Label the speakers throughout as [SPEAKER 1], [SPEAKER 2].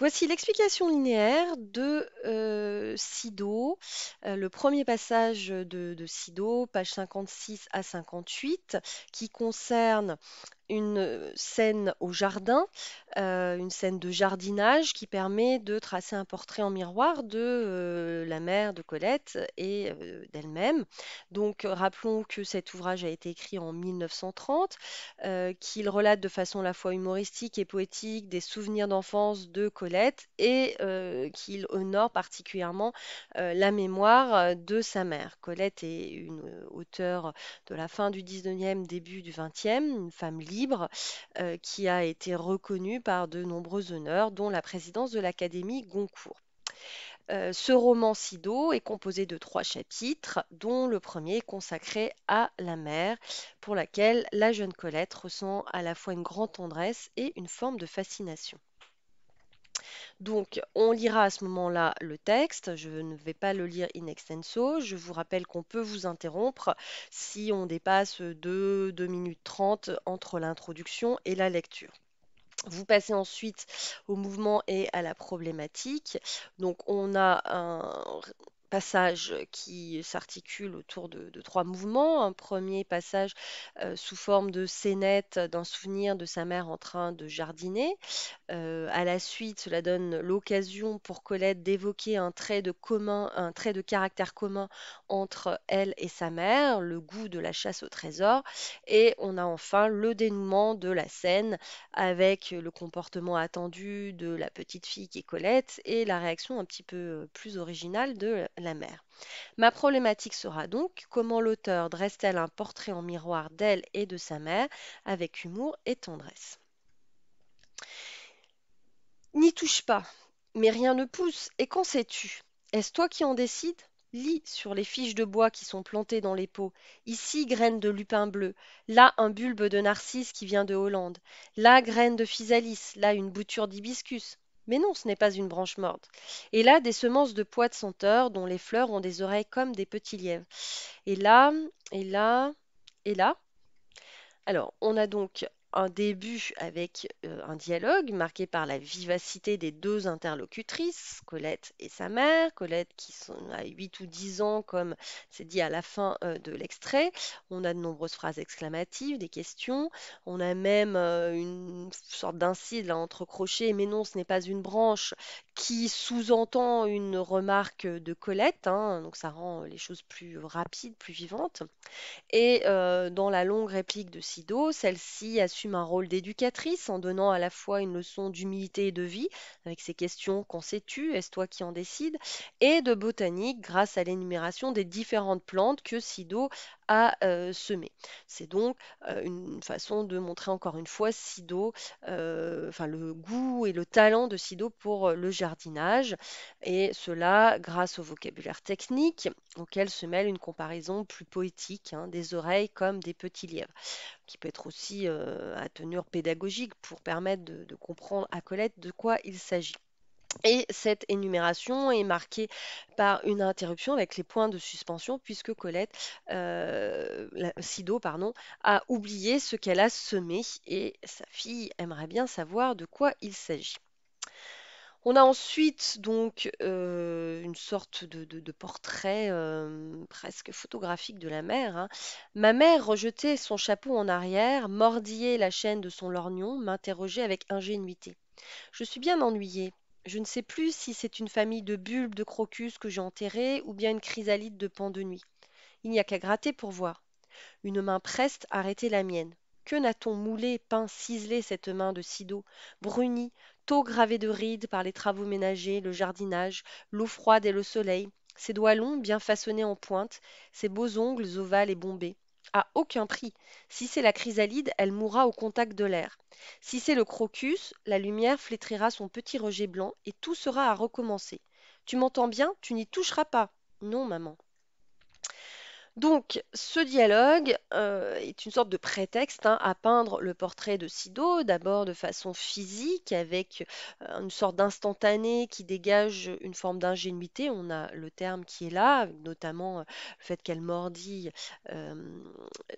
[SPEAKER 1] Voici l'explication linéaire de euh, Sido, euh, le premier passage de, de Sido, pages 56 à 58, qui concerne une euh, scène au jardin, euh, une scène de jardinage qui permet de tracer un portrait en miroir de euh, la mère de Colette et d'elle-même. Donc rappelons que cet ouvrage a été écrit en 1930, qu'il relate de façon à la fois humoristique et poétique des souvenirs d'enfance de Colette et qu'il honore particulièrement la mémoire de sa mère. Colette est une auteure de la fin du 19e, début du 20e, une femme libre euh, qui a été reconnu par de nombreux honneurs, dont la présidence de l'Académie Goncourt. Euh, ce roman Sido est composé de trois chapitres, dont le premier est consacré à la mère, pour laquelle la jeune Colette ressent à la fois une grande tendresse et une forme de fascination. Donc, on lira à ce moment-là le texte. Je ne vais pas le lire in extenso. Je vous rappelle qu'on peut vous interrompre si on dépasse 2, 2 minutes 30 entre l'introduction et la lecture. Vous passez ensuite au mouvement et à la problématique. Donc on a un, passage qui s'articule autour de, trois mouvements. Un premier passage sous forme de scénette d'un souvenir de sa mère en train de jardiner. à la suite, cela donne l'occasion pour Colette d'évoquer un trait de commun, un trait de caractère commun entre elle et sa mère, le goût de la chasse au trésor. Et on a enfin le dénouement de la scène avec le comportement attendu de la petite fille qui est Colette et la réaction un petit peu plus originale de la mère. Ma problématique sera donc comment l'auteur dresse-t-elle un portrait en miroir d'elle et de sa mère avec humour et tendresse. N'y touche pas, mais rien ne pousse, et qu'en sais-tu Est-ce toi qui en décides Lis sur les fiches de bois qui sont plantées dans les pots. Ici, graines de lupin bleu. Là, un bulbe de narcisse qui vient de Hollande. Là, graine de physalis. Là, une bouture d'hibiscus. Mais non, ce n'est pas une branche morte. Et là, des semences de poids de senteur dont les fleurs ont des oreilles comme des petits lièvres. Et là, et là, et là. Alors, on a donc un début avec euh, un dialogue marqué par la vivacité des deux interlocutrices, Colette et sa mère, Colette qui sont à 8 ou 10 ans comme c'est dit à la fin euh, de l'extrait. On a de nombreuses phrases exclamatives, des questions, on a même euh, une sorte d'incide entre crochets, mais non, ce n'est pas une branche, qui sous-entend une remarque de Colette, hein. donc ça rend les choses plus rapides, plus vivantes. Et dans la longue réplique de Sido, celle-ci a un rôle d'éducatrice en donnant à la fois une leçon d'humilité et de vie, avec ces questions qu'on sait-tu, est-ce toi qui en décide, et de botanique grâce à l'énumération des différentes plantes que Sido a euh, semées. C'est donc euh, une façon de montrer encore une fois Sido, euh, enfin le goût et le talent de Sido pour le jardinage, et cela grâce au vocabulaire technique auquel se mêle une comparaison plus poétique hein, des oreilles comme des petits lièvres qui peut être aussi à euh, teneur pédagogique pour permettre de, comprendre à Colette de quoi il s'agit. Et cette énumération est marquée par une interruption avec les points de suspension puisque Colette, euh, Sido, pardon, a oublié ce qu'elle a semé et sa fille aimerait bien savoir de quoi il s'agit. On a ensuite donc euh, une sorte de, portrait euh, presque photographique de la mère. Hein. Ma mère rejetait son chapeau en arrière, mordillait la chaîne de son lorgnon, m'interrogeait avec ingénuité. Je suis bien ennuyée. Je ne sais plus si c'est une famille de bulbes de crocus que j'ai enterrée ou bien une chrysalide de pan de nuit. Il n'y a qu'à gratter pour voir. Une main preste arrêtait la mienne. Que n'a-t-on moulé, peint, ciselé cette main de Sido, brunie, tôt gravé de rides par les travaux ménagers, le jardinage, l'eau froide et le soleil, ses doigts longs, bien façonnés en pointe, ses beaux ongles ovales et bombés. À aucun prix. Si c'est la chrysalide, elle mourra au contact de l'air. Si c'est le crocus, la lumière flétrira son petit rejet blanc et tout sera à recommencer. Tu m'entends bien Tu n'y toucheras pas. Non, maman. Donc, ce dialogue euh, est une sorte de prétexte hein, à peindre le portrait de Sido, d'abord de façon physique, avec euh, une sorte d'instantané qui dégage une forme d'ingénuité. On a le terme qui est là, notamment euh, le fait qu'elle mordit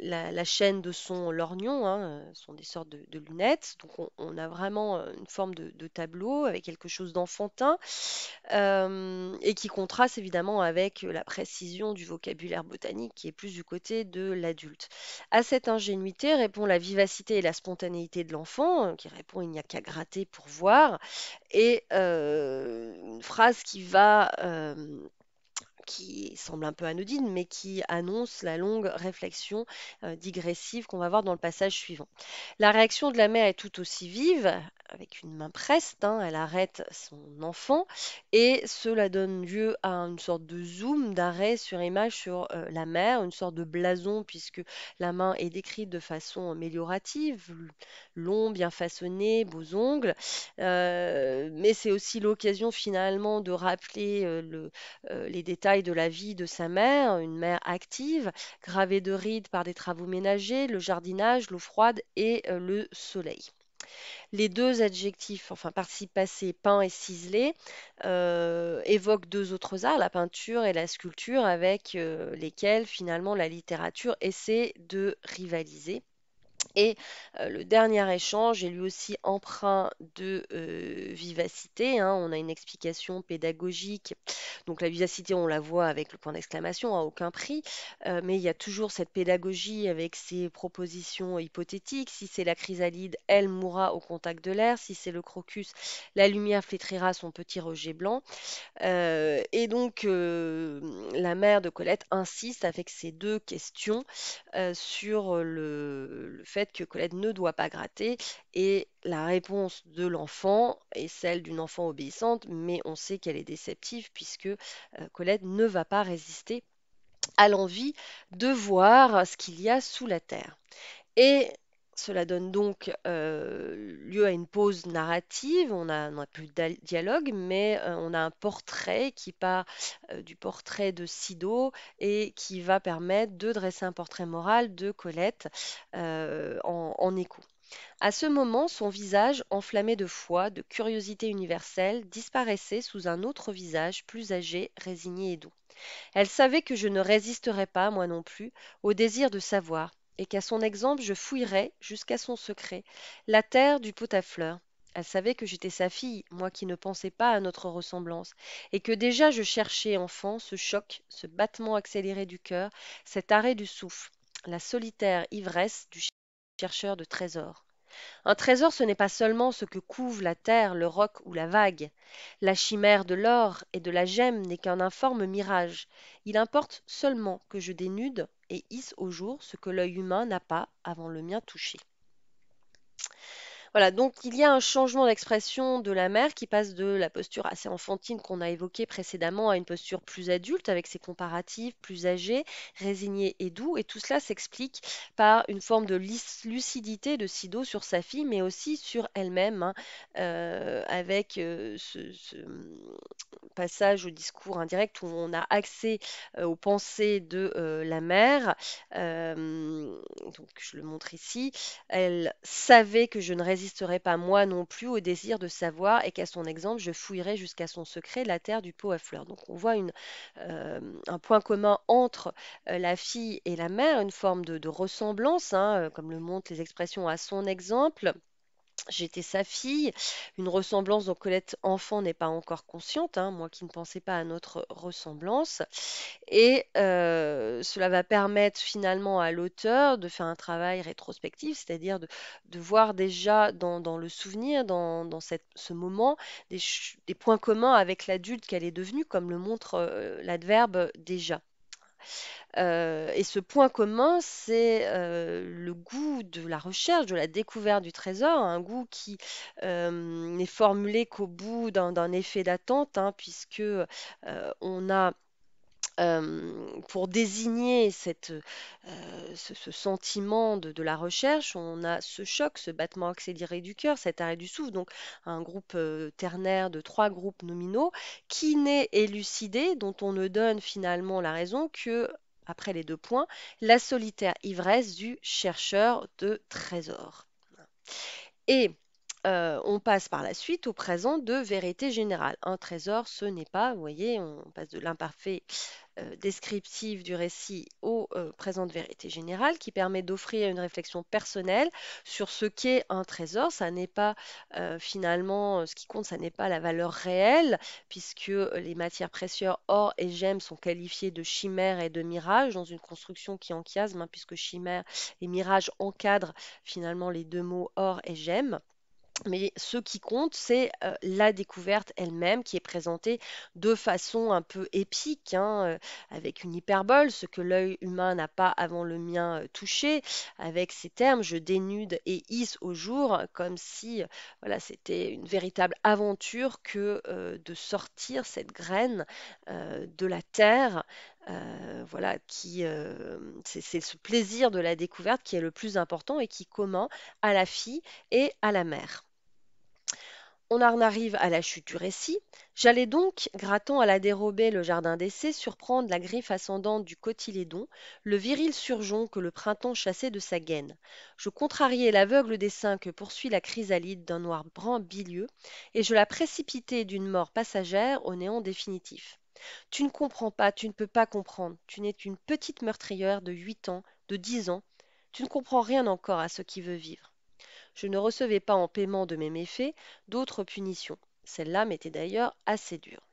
[SPEAKER 1] la, chaîne de son lorgnon, ce hein, sont des sortes de, lunettes. Donc, on, a vraiment une forme de, tableau avec quelque chose d'enfantin et qui contraste évidemment avec la précision du vocabulaire botanique qui est plus du côté de l'adulte. À cette ingénuité répond la vivacité et la spontanéité de l'enfant, euh, qui répond il n'y a qu'à gratter pour voir, et euh, une phrase qui va... Euh, qui semble un peu anodine, mais qui annonce la longue réflexion digressive qu'on va voir dans le passage suivant. La réaction de la mère est tout aussi vive, avec une main preste, hein, elle arrête son enfant et cela donne lieu à une sorte de zoom d'arrêt sur image sur euh, la mère, une sorte de blason puisque la main est décrite de façon améliorative, long, bien façonné, beaux ongles, euh, mais c'est aussi l'occasion finalement de rappeler euh, les détails de la vie de sa mère, une mère active, gravée de rides par des travaux ménagers, le jardinage, l'eau froide et le soleil. Les deux adjectifs, enfin participe passé peint et ciselé, euh, évoquent deux autres arts, la peinture et la sculpture, avec euh, lesquels finalement la littérature essaie de rivaliser. Et euh, le dernier échange est lui aussi empreint de euh, vivacité. Hein. On a une explication pédagogique. Donc la vivacité, on la voit avec le point d'exclamation, à aucun prix. Euh, mais il y a toujours cette pédagogie avec ses propositions hypothétiques. Si c'est la chrysalide, elle mourra au contact de l'air. Si c'est le crocus, la lumière flétrira son petit rejet blanc. et donc la mère de Colette insiste avec ces deux questions sur le fait que Colette ne doit pas gratter et la réponse de l'enfant est celle d'une enfant obéissante, mais on sait qu'elle est déceptive puisque euh, Colette ne va pas résister à l'envie de voir ce qu'il y a sous la terre. Et cela donne donc euh, lieu à une pause narrative. On n'a plus de dialogue, mais euh, on a un portrait qui part euh, du portrait de Sido et qui va permettre de dresser un portrait moral de Colette en, en écho. À ce moment, son visage, enflammé de foi, de curiosité universelle, disparaissait sous un autre visage plus âgé, résigné et doux. Elle savait que je ne résisterais pas, moi non plus, au désir de savoir, et qu'à son exemple je fouillerais jusqu'à son secret la terre du pot à fleurs. Elle savait que j'étais sa fille, moi qui ne pensais pas à notre ressemblance, et que déjà je cherchais, enfant, ce choc, ce battement accéléré du cœur, cet arrêt du souffle, la solitaire ivresse du chercheur de trésors. Un trésor, ce n'est pas seulement ce que couvre la terre, le roc ou la vague. La chimère de l'or et de la gemme n'est qu'un informe mirage. Il importe seulement que je dénude, et hisse au jour ce que l'œil humain n'a pas avant le mien touché. Voilà, donc il y a un changement d'expression de la mère qui passe de la posture assez enfantine qu'on a évoquée précédemment à une posture plus adulte avec ses comparatifs, plus âgés, résignée et doux. Et tout cela s'explique par une forme de lucidité de Sido sur sa fille, mais aussi sur elle-même, hein. euh, avec euh, ce, passage au discours indirect où on a accès euh, aux pensées de la mère. donc je le montre ici. Elle savait que je ne résignais résisterai pas moi non plus au désir de savoir et qu'à son exemple, je fouillerais jusqu'à son secret la terre du pot à fleurs. Donc on voit euh, un point commun entre euh, la fille et la mère, une forme de, ressemblance, hein, euh, comme le montrent les expressions à son exemple J'étais sa fille. Une ressemblance dont Colette enfant n'est pas encore consciente, hein, moi qui ne pensais pas à notre ressemblance. Et euh, cela va permettre finalement à l'auteur de faire un travail rétrospectif, c'est-à-dire de, voir déjà dans, le souvenir, dans, ce moment, des, points communs avec l'adulte qu'elle est devenue, comme le montre euh, l'adverbe déjà. Euh, et ce point commun, c'est euh, le goût de la recherche, de la découverte du trésor, un goût qui euh, n'est formulé qu'au bout d'un effet d'attente, hein, puisque on a euh, pour désigner euh, ce, sentiment de, la recherche, on a ce choc, ce battement accéléré du cœur, cet arrêt du souffle, donc un groupe euh, ternaire de trois groupes nominaux qui n'est élucidé, dont on ne donne finalement la raison que après les deux points, la solitaire ivresse du chercheur de trésors. Et on passe par la suite au présent de vérité générale. Un trésor, ce n'est pas, vous voyez, on passe de l'imparfait euh, descriptive du récit au euh, présent de vérité générale qui permet d'offrir une réflexion personnelle sur ce qu'est un trésor. Ça n'est pas euh, finalement ce qui compte, ça n'est pas la valeur réelle puisque les matières précieuses or et gemme sont qualifiées de chimères et de mirages dans une construction qui enchiasme hein, puisque chimère et mirage encadrent finalement les deux mots or et gemme. Mais ce qui compte, c'est euh, la découverte elle-même qui est présentée de façon un peu épique, hein, euh, avec une hyperbole, ce que l'œil humain n'a pas avant le mien euh, touché, avec ces termes je dénude et hisse au jour, comme si voilà, c'était une véritable aventure que de sortir cette graine de la terre euh, voilà, qui euh, c'est ce plaisir de la découverte qui est le plus important et qui commun à la fille et à la mère. On en arrive à la chute du récit. J'allais donc, grattant à la dérobée le jardin d'essai, surprendre la griffe ascendante du cotylédon, le viril surgeon que le printemps chassait de sa gaine. Je contrariais l'aveugle dessein que poursuit la chrysalide d'un noir brun bilieux, et je la précipitais d'une mort passagère au néant définitif. Tu ne comprends pas, tu ne peux pas comprendre. Tu n'es qu'une petite meurtrière de 8 ans, de 10 ans. Tu ne comprends rien encore à ce qui veut vivre. Je ne recevais pas en paiement de mes méfaits d'autres punitions. Celle-là m'était d'ailleurs assez dure.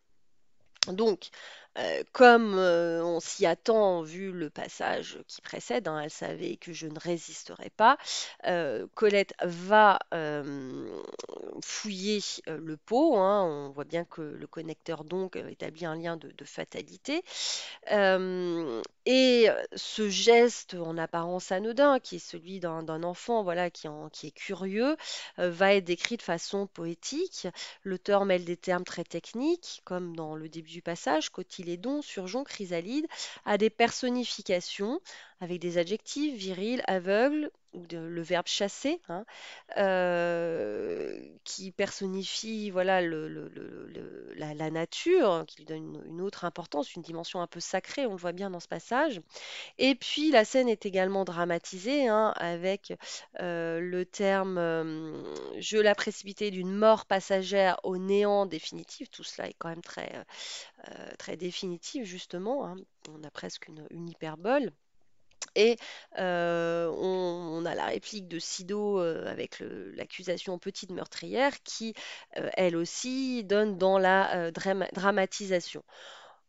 [SPEAKER 1] Donc, euh, comme euh, on s'y attend vu le passage qui précède, hein, elle savait que je ne résisterais pas, euh, Colette va fouiller le pot. Hein. on voit bien que le connecteur donc établit un lien de, fatalité. et ce geste en apparence anodin, qui est celui d'un enfant voilà, qui, qui est curieux, va être décrit de façon poétique. L'auteur mêle des termes très techniques, comme dans le début du passage, côté les dons sur Jean chrysalide à des personnifications avec des adjectifs virils, aveugles, ou le verbe chasser, hein, euh, qui personnifie voilà, la, nature, hein, qui lui donne une, autre importance, une dimension un peu sacrée, on le voit bien dans ce passage. Et puis la scène est également dramatisée hein, avec euh, le terme euh, je la précipité d'une mort passagère au néant définitif. Tout cela est quand même très, très définitif, justement. On a presque une hyperbole. Et euh, on, a la réplique de Sido euh, avec l'accusation petite meurtrière qui, euh, elle aussi, donne dans la dramatisation.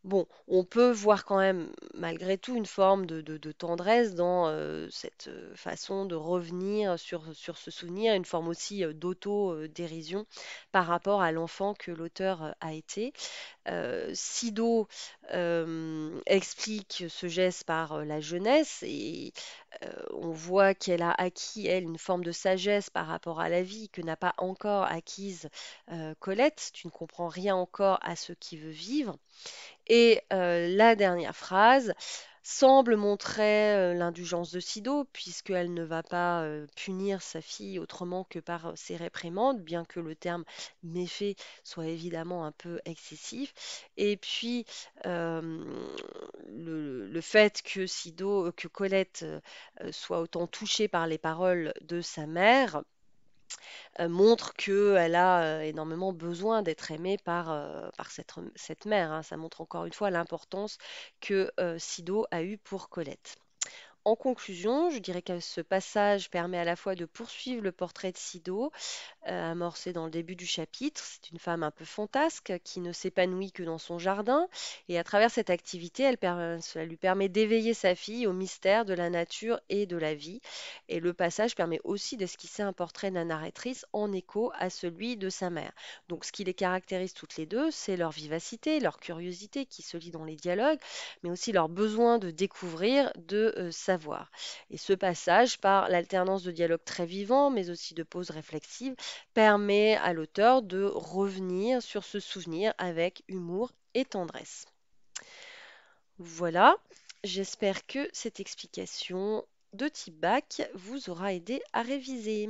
[SPEAKER 1] Bon, on peut voir quand même, malgré tout, une forme de, tendresse dans euh, cette euh, façon de revenir sur, ce souvenir, une forme aussi euh, d'auto-dérision par rapport à l'enfant que l'auteur a été. Sido explique ce geste par la jeunesse et euh, on voit qu'elle a acquis, elle, une forme de sagesse par rapport à la vie que n'a pas encore acquise euh, Colette. Tu ne comprends rien encore à ce qui veut vivre. Et euh, la dernière phrase, semble montrer euh, l'indulgence de Sido, puisqu'elle ne va pas euh, punir sa fille autrement que par euh, ses réprimandes, bien que le terme méfait soit évidemment un peu excessif. Et puis, le, le, fait que Sido, que Colette soit autant touchée par les paroles de sa mère, euh, montre qu'elle a euh, énormément besoin d'être aimée par, euh, par cette, mère. Hein. Ça montre encore une fois l'importance que Sido a eue pour Colette. En conclusion, je dirais que ce passage permet à la fois de poursuivre le portrait de Sido, euh, amorcé dans le début du chapitre. C'est une femme un peu fantasque qui ne s'épanouit que dans son jardin. Et à travers cette activité, elle cela lui permet d'éveiller sa fille au mystère de la nature et de la vie. Et le passage permet aussi d'esquisser un portrait de la narratrice en écho à celui de sa mère. Donc ce qui les caractérise toutes les deux, c'est leur vivacité, leur curiosité qui se lit dans les dialogues, mais aussi leur besoin de découvrir, de euh, savoir et ce passage, par l'alternance de dialogues très vivants, mais aussi de pauses réflexives, permet à l'auteur de revenir sur ce souvenir avec humour et tendresse. Voilà, j'espère que cette explication de type bac vous aura aidé à réviser.